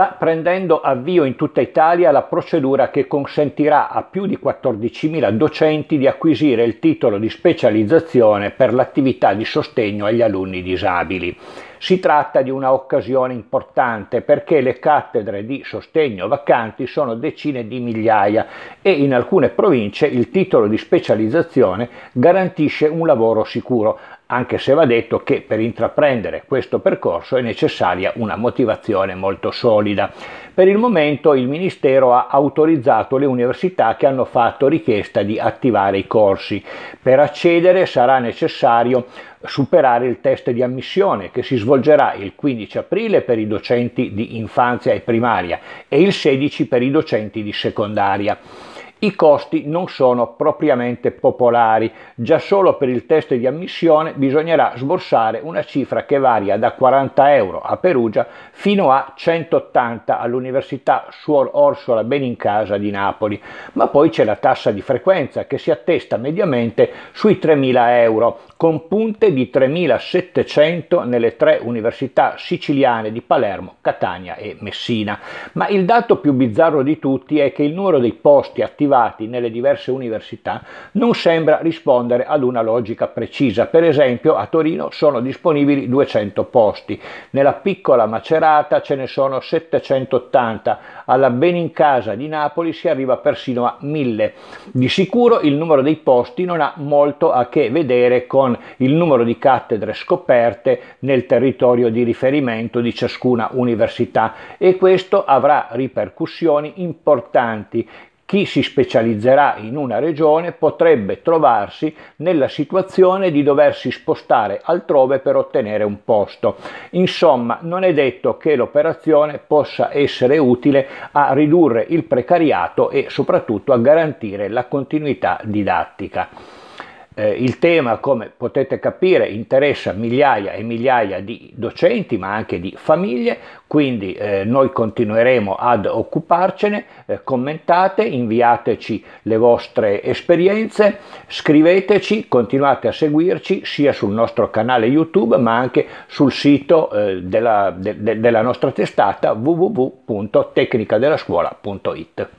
Sta prendendo avvio in tutta Italia la procedura che consentirà a più di 14.000 docenti di acquisire il titolo di specializzazione per l'attività di sostegno agli alunni disabili. Si tratta di una occasione importante perché le cattedre di sostegno vacanti sono decine di migliaia e in alcune province il titolo di specializzazione garantisce un lavoro sicuro, anche se va detto che per intraprendere questo percorso è necessaria una motivazione molto solida. Per il momento il Ministero ha autorizzato le università che hanno fatto richiesta di attivare i corsi. Per accedere sarà necessario superare il test di ammissione che si svolgerà il 15 aprile per i docenti di infanzia e primaria e il 16 per i docenti di secondaria. I costi non sono propriamente popolari, già solo per il test di ammissione bisognerà sborsare una cifra che varia da 40 euro a Perugia fino a 180 all'Università Suor Orsola Benincasa di Napoli, ma poi c'è la tassa di frequenza che si attesta mediamente sui 3.000 euro, con punte di 3.700 nelle tre università siciliane di Palermo, Catania e Messina. Ma il dato più bizzarro di tutti è che il numero dei posti attivati privati nelle diverse università non sembra rispondere ad una logica precisa. Per esempio a Torino sono disponibili 200 posti, nella piccola Macerata ce ne sono 780, alla Benincasa di Napoli si arriva persino a 1000. Di sicuro il numero dei posti non ha molto a che vedere con il numero di cattedre scoperte nel territorio di riferimento di ciascuna università e questo avrà ripercussioni importanti chi si specializzerà in una regione potrebbe trovarsi nella situazione di doversi spostare altrove per ottenere un posto. Insomma, non è detto che l'operazione possa essere utile a ridurre il precariato e soprattutto a garantire la continuità didattica. Eh, il tema, come potete capire, interessa migliaia e migliaia di docenti, ma anche di famiglie, quindi eh, noi continueremo ad occuparcene, eh, commentate, inviateci le vostre esperienze, scriveteci, continuate a seguirci sia sul nostro canale YouTube ma anche sul sito eh, della, de, de, della nostra testata www.tecnicadellascuola.it.